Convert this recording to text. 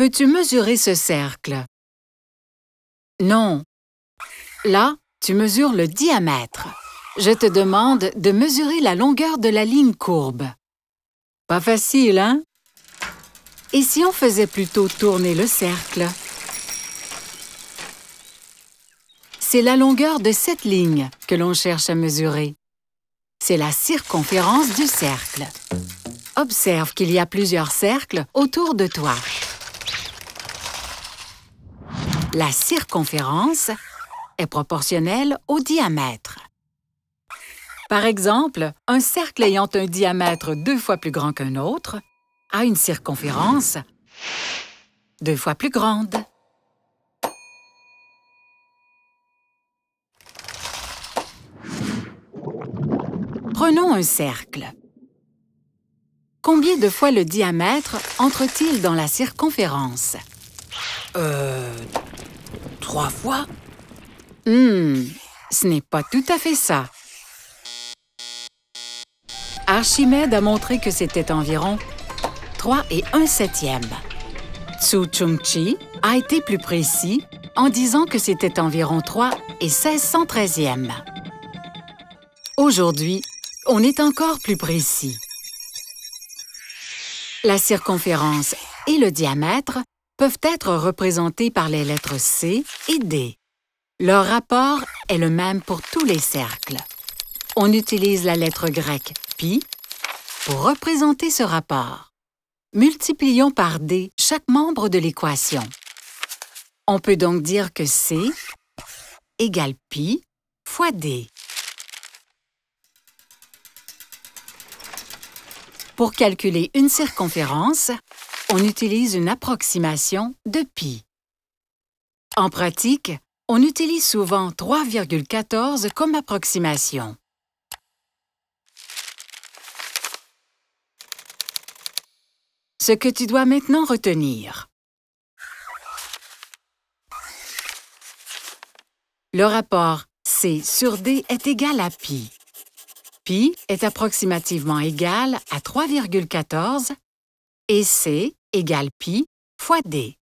Peux-tu mesurer ce cercle? Non. Là, tu mesures le diamètre. Je te demande de mesurer la longueur de la ligne courbe. Pas facile, hein? Et si on faisait plutôt tourner le cercle? C'est la longueur de cette ligne que l'on cherche à mesurer. C'est la circonférence du cercle. Observe qu'il y a plusieurs cercles autour de toi. La circonférence est proportionnelle au diamètre. Par exemple, un cercle ayant un diamètre deux fois plus grand qu'un autre a une circonférence deux fois plus grande. Prenons un cercle. Combien de fois le diamètre entre-t-il dans la circonférence? Euh... Trois fois Hum, ce n'est pas tout à fait ça. Archimède a montré que c'était environ 3 et 1 septième. Tsu Chung-chi a été plus précis en disant que c'était environ 3 et 1613e. Aujourd'hui, on est encore plus précis. La circonférence et le diamètre peuvent être représentés par les lettres C et D. Leur rapport est le même pour tous les cercles. On utilise la lettre grecque π pour représenter ce rapport. Multiplions par D chaque membre de l'équation. On peut donc dire que C égale π fois D. Pour calculer une circonférence, on utilise une approximation de pi. En pratique, on utilise souvent 3,14 comme approximation. Ce que tu dois maintenant retenir. Le rapport C sur D est égal à pi. Pi est approximativement égal à 3,14 et C égale pi fois d.